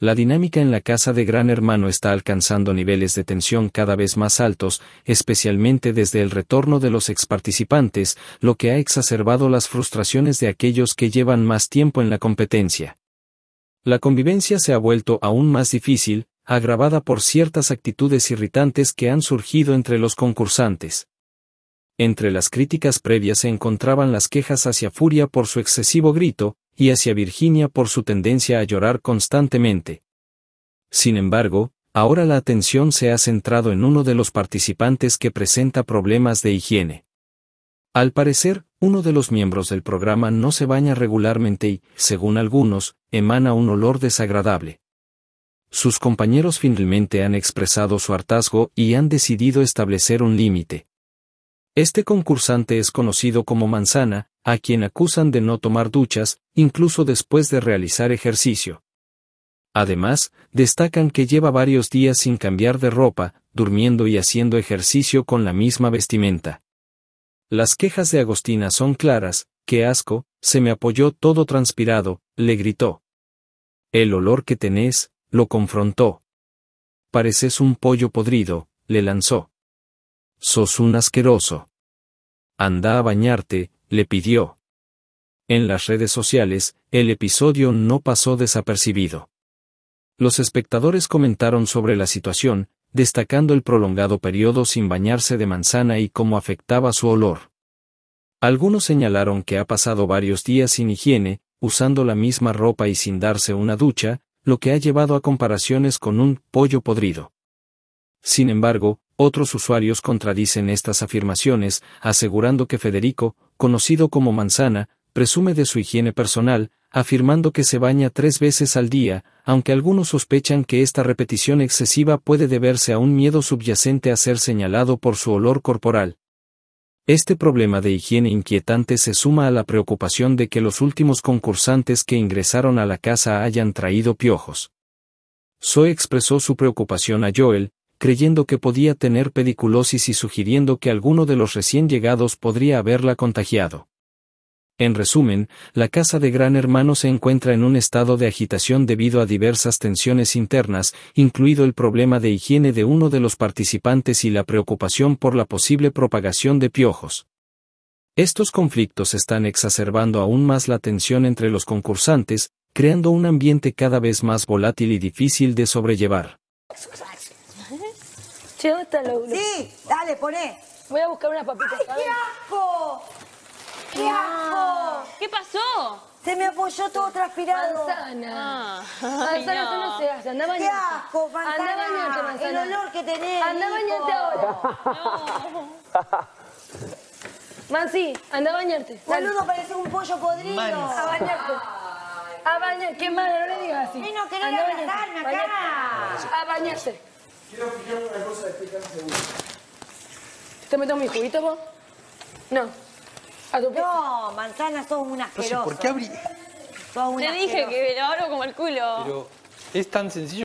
La dinámica en la casa de Gran Hermano está alcanzando niveles de tensión cada vez más altos, especialmente desde el retorno de los exparticipantes, lo que ha exacerbado las frustraciones de aquellos que llevan más tiempo en la competencia. La convivencia se ha vuelto aún más difícil, agravada por ciertas actitudes irritantes que han surgido entre los concursantes. Entre las críticas previas se encontraban las quejas hacia Furia por su excesivo grito, y hacia Virginia por su tendencia a llorar constantemente. Sin embargo, ahora la atención se ha centrado en uno de los participantes que presenta problemas de higiene. Al parecer, uno de los miembros del programa no se baña regularmente y, según algunos, emana un olor desagradable. Sus compañeros finalmente han expresado su hartazgo y han decidido establecer un límite. Este concursante es conocido como Manzana, a quien acusan de no tomar duchas, incluso después de realizar ejercicio. Además, destacan que lleva varios días sin cambiar de ropa, durmiendo y haciendo ejercicio con la misma vestimenta. Las quejas de Agostina son claras, qué asco, se me apoyó todo transpirado, le gritó. El olor que tenés, lo confrontó. Pareces un pollo podrido, le lanzó. Sos un asqueroso. Anda a bañarte, le pidió. En las redes sociales, el episodio no pasó desapercibido. Los espectadores comentaron sobre la situación, destacando el prolongado periodo sin bañarse de manzana y cómo afectaba su olor. Algunos señalaron que ha pasado varios días sin higiene, usando la misma ropa y sin darse una ducha, lo que ha llevado a comparaciones con un pollo podrido. Sin embargo, otros usuarios contradicen estas afirmaciones, asegurando que Federico, conocido como manzana, presume de su higiene personal, afirmando que se baña tres veces al día, aunque algunos sospechan que esta repetición excesiva puede deberse a un miedo subyacente a ser señalado por su olor corporal. Este problema de higiene inquietante se suma a la preocupación de que los últimos concursantes que ingresaron a la casa hayan traído piojos. Zoe expresó su preocupación a Joel, creyendo que podía tener pediculosis y sugiriendo que alguno de los recién llegados podría haberla contagiado. En resumen, la casa de Gran Hermano se encuentra en un estado de agitación debido a diversas tensiones internas, incluido el problema de higiene de uno de los participantes y la preocupación por la posible propagación de piojos. Estos conflictos están exacerbando aún más la tensión entre los concursantes, creando un ambiente cada vez más volátil y difícil de sobrellevar. Che, ¿dónde está el Sí, dale, poné. Voy a buscar unas papitas. ¡Ay, qué asco! ¡Qué ah. asco! ¿Qué pasó? Se me apoyó todo transpirado. Manzana. Ah. manzana, no. eso no se hace. Anda bañarte. ¡Qué asco, manzana! Anda bañarte, manzana. El olor que tenés, Anda bañarte ahora. No. Mansi, anda a bañarte. Saludo, parece un pollo podrido. A bañarte. A bañarte. ¿Qué malo, No le digas así. No, querer abrazarme acá. A bañarte. Quiero fijar una cosa, de explícame seguro. ¿Te meto mi juguito vos? No. ¿A tu no, manzana, sos unas asqueroso. ¿por qué abrí? Sos Te dije que lo abro como el culo. Pero es tan sencillo.